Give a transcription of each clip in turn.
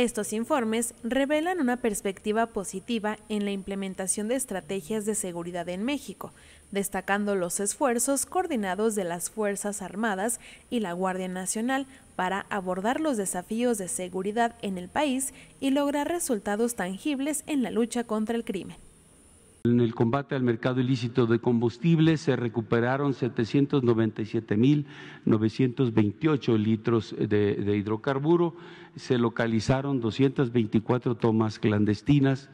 Estos informes revelan una perspectiva positiva en la implementación de estrategias de seguridad en México, destacando los esfuerzos coordinados de las Fuerzas Armadas y la Guardia Nacional para abordar los desafíos de seguridad en el país y lograr resultados tangibles en la lucha contra el crimen. En el combate al mercado ilícito de combustibles se recuperaron 797.928 litros de, hidrocarburo, se localizaron 224 tomas clandestinas.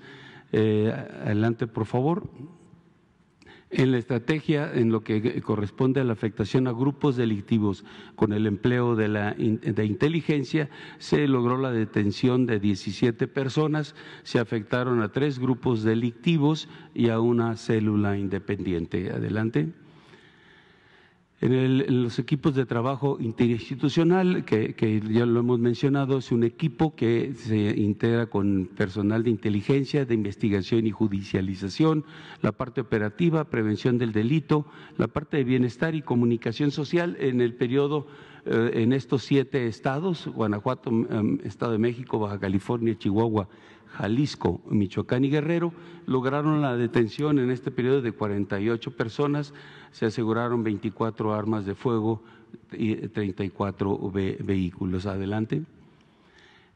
Eh, adelante, por favor en la estrategia en lo que corresponde a la afectación a grupos delictivos con el empleo de la inteligencia se logró la detención de 17 personas, se afectaron a tres grupos delictivos y a una célula independiente. Adelante. En, los equipos de trabajo interinstitucional, que, ya lo hemos mencionado, es un equipo que se integra con personal de inteligencia, de investigación y judicialización, la parte operativa, prevención del delito, la parte de bienestar y comunicación social en el periodo eh, en estos siete estados, Guanajuato, em, Estado de México, Baja California, Chihuahua Jalisco, Michoacán y Guerrero lograron la detención en este periodo de 48 personas, se aseguraron 24 armas de fuego y 34 vehículos. Adelante.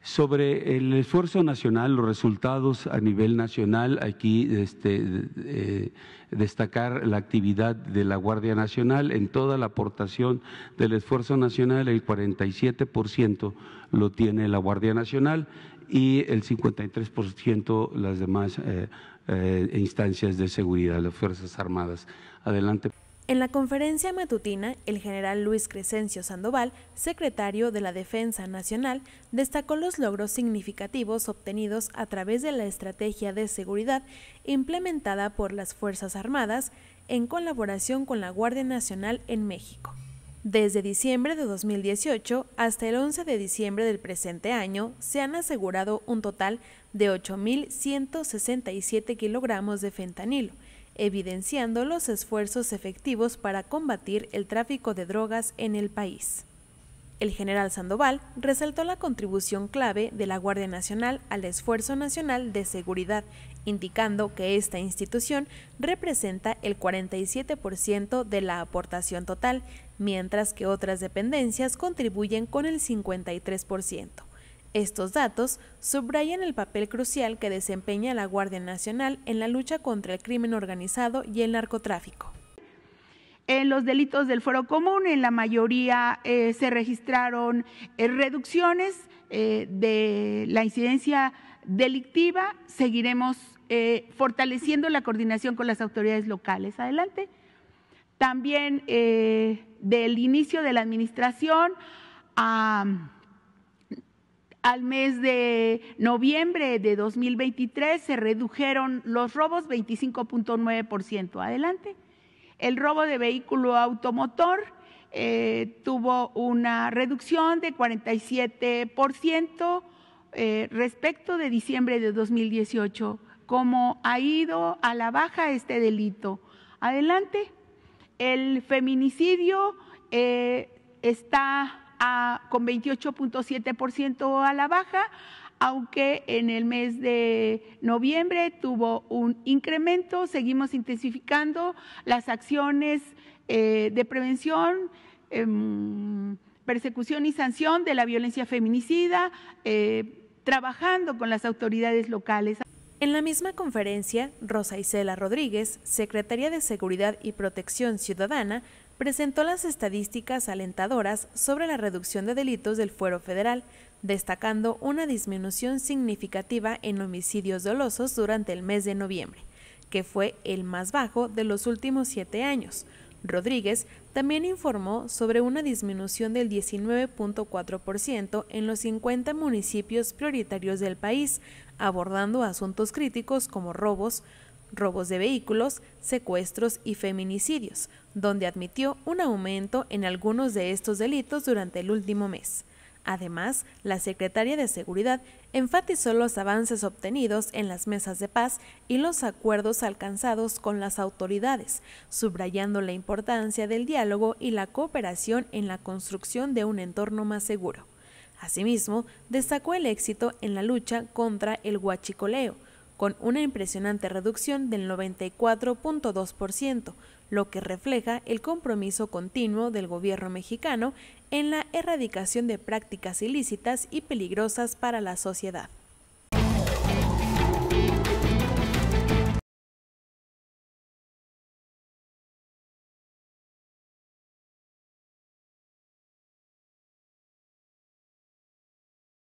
Sobre el esfuerzo nacional, los resultados a nivel nacional, aquí este, eh, destacar la actividad de la Guardia Nacional en toda la aportación del esfuerzo nacional, el 47% lo tiene la Guardia Nacional y el 53% las demás eh, eh, instancias de seguridad, las Fuerzas Armadas. Adelante. En la conferencia matutina, el general Luis Crescencio Sandoval, secretario de la Defensa Nacional, destacó los logros significativos obtenidos a través de la estrategia de seguridad implementada por las Fuerzas Armadas en colaboración con la Guardia Nacional en México. Desde diciembre de 2018 hasta el 11 de diciembre del presente año, se han asegurado un total de 8.167 kilogramos de fentanilo, evidenciando los esfuerzos efectivos para combatir el tráfico de drogas en el país. El general Sandoval resaltó la contribución clave de la Guardia Nacional al esfuerzo nacional de seguridad, indicando que esta institución representa el 47% de la aportación total mientras que otras dependencias contribuyen con el 53%. Estos datos subrayan el papel crucial que desempeña la Guardia Nacional en la lucha contra el crimen organizado y el narcotráfico. En los delitos del foro común, en la mayoría eh, se registraron eh, reducciones eh, de la incidencia delictiva. Seguiremos fortaleciendo la coordinación con las autoridades locales. Adelante también eh, del inicio de la administración al mes de noviembre de 2023 se redujeron los robos 25.9%. Adelante. El robo de vehículo automotor eh, tuvo una reducción de 47% eh, respecto de diciembre de 2018, ¿Cómo ha ido a la baja este delito. Adelante. El feminicidio eh, está a, con 28.7% a la baja, aunque en el mes de noviembre tuvo un incremento. Seguimos intensificando las acciones eh, de prevención. Em, persecución y sanción de la violencia feminicida, eh, trabajando con las autoridades locales. En la misma conferencia, Rosa Isela Rodríguez, secretaria de Seguridad y Protección Ciudadana, presentó las estadísticas alentadoras sobre la reducción de delitos del fuero federal, destacando una disminución significativa en homicidios dolosos durante el mes de noviembre, que fue el más bajo de los últimos siete años, Rodríguez también informó sobre una disminución del 19.4% en los 50 municipios prioritarios del país, abordando asuntos críticos como robos, robos de vehículos, secuestros y feminicidios, donde admitió un aumento en algunos de estos delitos durante el último mes. Además, la secretaria de Seguridad enfatizó los avances obtenidos en las mesas de paz y los acuerdos alcanzados con las autoridades, subrayando la importancia del diálogo y la cooperación en la construcción de un entorno más seguro. Asimismo, destacó el éxito en la lucha contra el huachicoleo, con una impresionante reducción del 94.2%, lo que refleja el compromiso continuo del gobierno mexicano en la erradicación de prácticas ilícitas y peligrosas para la sociedad.